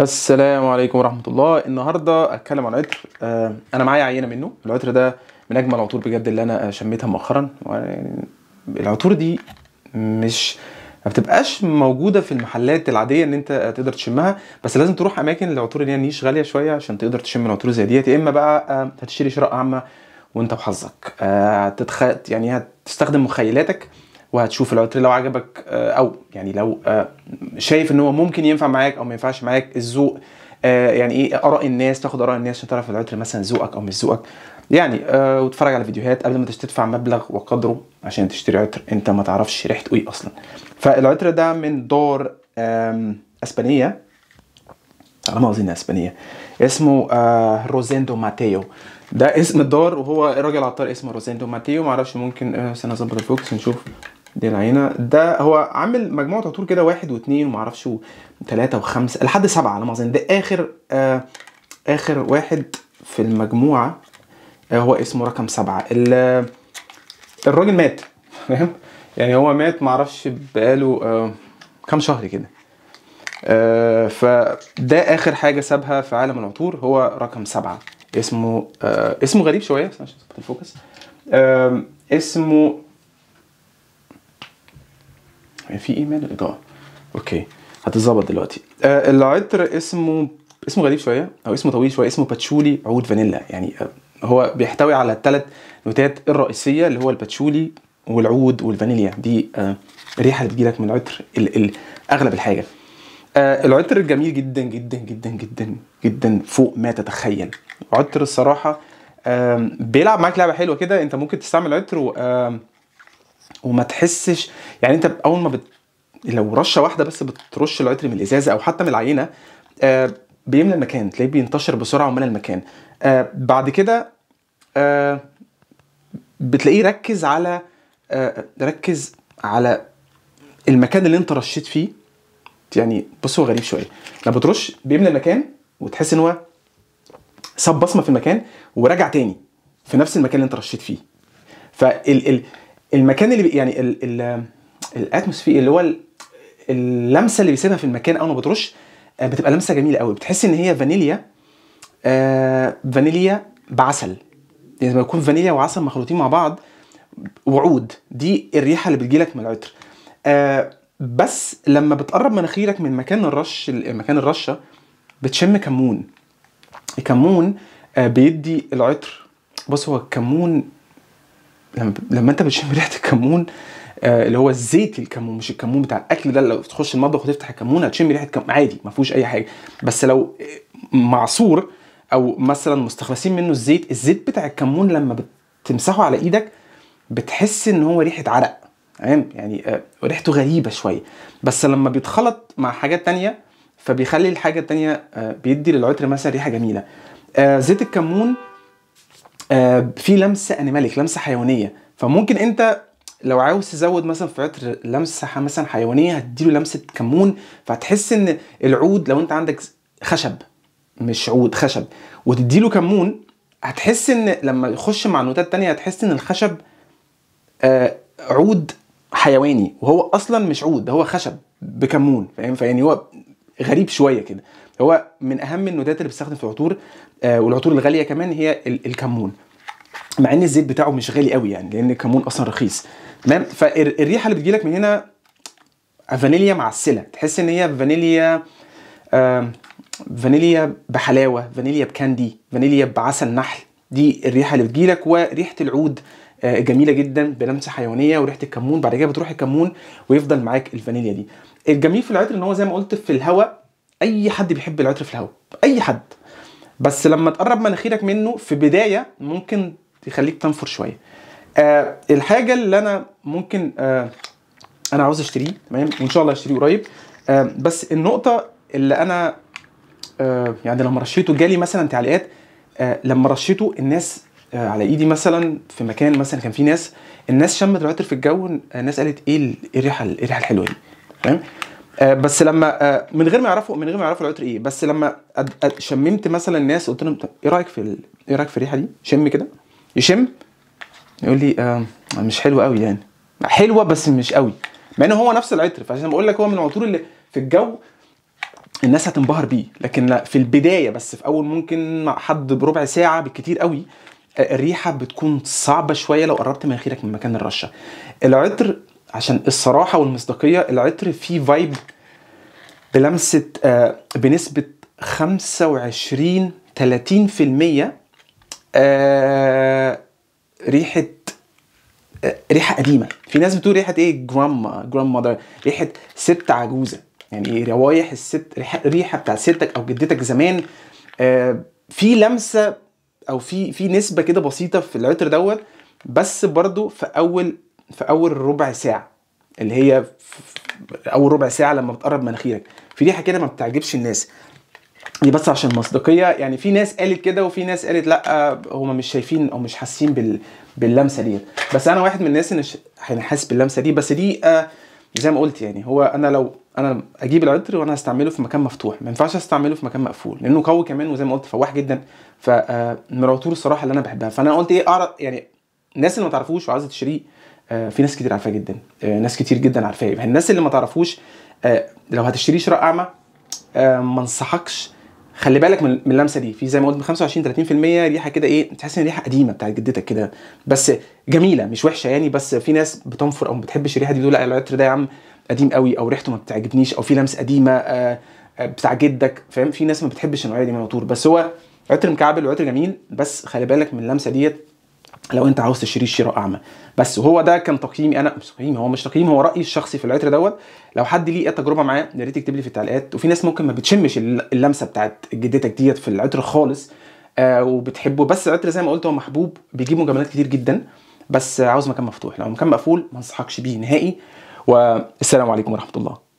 السلام عليكم ورحمه الله النهارده اتكلم عن عطر آه، انا معايا عينه منه العطر ده من اجمل العطور بجد اللي انا شميتها مؤخرا يعني العطور دي مش ما بتبقاش موجوده في المحلات العاديه ان انت تقدر تشمها بس لازم تروح اماكن العطور اللي هي نيش غاليه شويه عشان تقدر تشم العطور زي ديت يا اما بقى آه، هتشتري شراء عامه وانت بحظك آه، هتتخ... يعني هتستخدم مخيلاتك وهتشوف لو لو عجبك آه، او يعني لو آه، شايف ان هو ممكن ينفع معاك او ما ينفعش معاك الذوق آه، يعني ايه اراء الناس تاخد اراء الناس عشان تعرف العطر مثلا ذوقك او مش ذوقك يعني وتتفرج على فيديوهات قبل ما تدفع مبلغ وقدره عشان تشتري عطر انت ما تعرفش ريحته ايه اصلا فالعطر ده من دار اسبانيه على ما اظن اسبانيه اسمه روزيندو ماتيو ده اسم الدار وهو الراجل عطار اسمه روزيندو ماتيو معرفش ممكن استنى اظبط الفوكس نشوف دي العينة ده هو عامل مجموعة عطور كده واحد واثنين ومعرفش ثلاثة وخمسة لحد سبعة على ما أظن ده آخر آه آخر واحد في المجموعة آه هو اسمه رقم سبعة الراجل مات فاهم يعني هو مات معرفش بقاله آه كام شهر كده آه فده آخر حاجة سابها في عالم العطور هو رقم سبعة اسمه آه اسمه غريب شوية عشان الفوكس آه اسمه يعني في ايميل الاضاءه اوكي هتظبط دلوقتي آه العطر اسمه اسمه غريب شويه او اسمه طويل شويه اسمه باتشولي عود فانيلا يعني آه، هو بيحتوي على الثلاث نوتات الرئيسيه اللي هو الباتشولي والعود والفانيليا دي آه ريحة اللي بتجيلك من العطر ال ال اغلب الحاجه آه العطر جميل جدا جدا جدا جدا جدا فوق ما تتخيل عطر الصراحه آه بيلعب معاك لعبه حلوه كده انت ممكن تستعمل عطر وما تحسش يعني انت اول ما بت... لو رشه واحده بس بترش العطر من الازازه او حتى من العينه آه بيملى المكان تلاقيه بينتشر بسرعه وملى المكان آه بعد كده آه بتلاقيه ركز على آه ركز على المكان اللي انت رشيت فيه يعني بص هو غريب شويه لما بترش بيملى المكان وتحس ان هو ساب بصمه في المكان ورجع تاني في نفس المكان اللي انت رشيت فيه فال ال المكان اللي بي يعني الاتموسفير اللي هو اللمسه اللي بيسيبها في المكان اول ما بترش آه، بتبقى لمسه جميله قوي بتحس ان هي فانيليا آه فانيليا بعسل يعني لما يكون فانيليا وعسل مخلوطين مع بعض وعود دي الريحه اللي بتجيلك من العطر آه بس لما بتقرب مناخيرك من مكان الرش مكان الرشه بتشم كمون الكمون آه بيدي العطر بص هو الكمون لما, لما انت بتشم ريحه الكمون آه، اللي هو الزيت الكمون مش الكمون بتاع الاكل ده لو تخش المطبخ وتفتح الكمون هتشم ريحه كمون عادي ما فيهوش اي حاجه بس لو آه، معصور او مثلا مستخلصين منه الزيت الزيت بتاع الكمون لما بتمسحه على ايدك بتحس ان هو ريحه عرق تمام يعني آه، ريحته غريبه شويه بس لما بيتخلط مع حاجات تانية فبيخلي الحاجه التانية بيدي للعطر مثلا ريحه جميله زيت الكمون آه، في لمسه انيماليك لمسه حيوانيه فممكن انت لو عاوز تزود مثلا في عطر لمسه مثلا حيوانيه هتديله لمسه كمون فهتحس ان العود لو انت عندك خشب مش عود خشب وتديله كمون هتحس ان لما يخش مع نوتات تانية هتحس ان الخشب آه عود حيواني وهو اصلا مش عود ده هو خشب بكمون فاهم فيعني هو غريب شويه كده هو من اهم النودات اللي بتستخدم في العطور آه والعطور الغاليه كمان هي الكمون مع ان الزيت بتاعه مش غالي قوي يعني لان الكمون اصلا رخيص تمام فالريحه اللي بتجيلك من هنا فانيليا معسله تحس ان هي فانيليا آه فانيليا بحلاوه فانيليا بكاندي فانيليا بعسل نحل دي الريحه اللي بتجيلك وريحه العود آه جميله جدا بلمسه حيوانيه وريحه الكمون بعد كده بتروح الكمون ويفضل معاك الفانيليا دي الجميل في العطر ان هو زي ما قلت في الهواء اي حد بيحب العطر في الهواء اي حد بس لما تقرب مناخيرك منه في بدايه ممكن تخليك تنفر شويه آه الحاجه اللي انا ممكن آه انا عاوز اشتريه تمام وان شاء الله هشتريه قريب آه بس النقطه اللي انا آه يعني لما رشيته جالي مثلا تعليقات آه لما رشيته الناس آه على ايدي مثلا في مكان مثلا كان في ناس الناس شمت العطر في الجو الناس قالت ايه, إيه الريحه إيه الريحه الحلوه دي تمام آه، بس لما آه، من غير ما يعرفوا من غير ما يعرفوا العطر ايه بس لما شممت مثلا الناس قلت لهم ايه رايك في ايه رايك في الريحه دي شم كده يشم يقول لي آه مش حلوه قوي يعني حلوه بس مش قوي مع ان هو نفس العطر فعشان بقول لك هو من العطور اللي في الجو الناس هتنبهر بيه لكن في البدايه بس في اول ممكن مع حد بربع ساعه بالكتير قوي آه، الريحه بتكون صعبه شويه لو قربت مناخيرك من مكان الرشه العطر عشان الصراحه والمصداقيه العطر فيه فايب بلمسه آه، بنسبه 25 30% آه، ريحه آه، ريحه قديمه في ناس بتقول ريحه ايه جراما جراما مادر ريحه ست عجوزه يعني إيه؟ روايح الست ريحه, ريحة بتاعت ستك او جدتك زمان في لمسه او في في نسبه كده بسيطه في العطر دوت بس برضو في اول في اول ربع ساعه اللي هي اول ربع ساعه لما بتقرب مناخيرك في ريحه كده ما بتعجبش الناس دي بس عشان مصداقيه يعني في ناس قالت كده وفي ناس قالت لا هما مش شايفين او مش حاسين بال... باللمسه دي بس انا واحد من الناس اللي هنحس باللمسه دي بس دي آه زي ما قلت يعني هو انا لو انا اجيب العطر وانا هستعمله في مكان مفتوح ما ينفعش استعمله في مكان مقفول لانه قوي كمان وزي ما قلت فواح جدا فمن آه، العطور الصراحه اللي انا بحبها فانا قلت ايه اعرف يعني الناس اللي ما تعرفوش وعايزه تشتريه آه، في ناس كتير عارفاه جدا آه، ناس كتير جدا عارفاه يبقى يعني الناس اللي ما تعرفوش آه، لو هتشتري شراء اعمى ما انصحكش خلي بالك من اللمسه دي في زي ما قلت من 25 30% ريحه كده ايه تحس ان ريحه قديمه بتاعت جدتك كده بس جميله مش وحشه يعني بس في ناس بتنفر او ما بتحبش الريحه دي بتقول لا العطر ده يا عم قديم قوي او ريحته ما بتعجبنيش او في لمسه قديمه بتاع جدك فاهم في ناس ما بتحبش النوعيه دي من العطور بس هو عطر مكعبل وعطر جميل بس خلي بالك من اللمسه ديت لو انت عاوز تشتري شراء اعمى بس هو ده كان تقييمي انا مش تقييمي هو مش تقييم هو رايي الشخصي في العطر دوت لو حد ليه تجربه معاه يا ريت يكتب لي في التعليقات وفي ناس ممكن ما بتشمش اللمسه بتاعت جدتك ديت في العطر خالص آه وبتحبه بس العطر زي ما قلت هو محبوب بيجيب مجاملات كتير جدا بس عاوز مكان مفتوح لو مكان مقفول ما انصحكش بيه نهائي والسلام عليكم ورحمه الله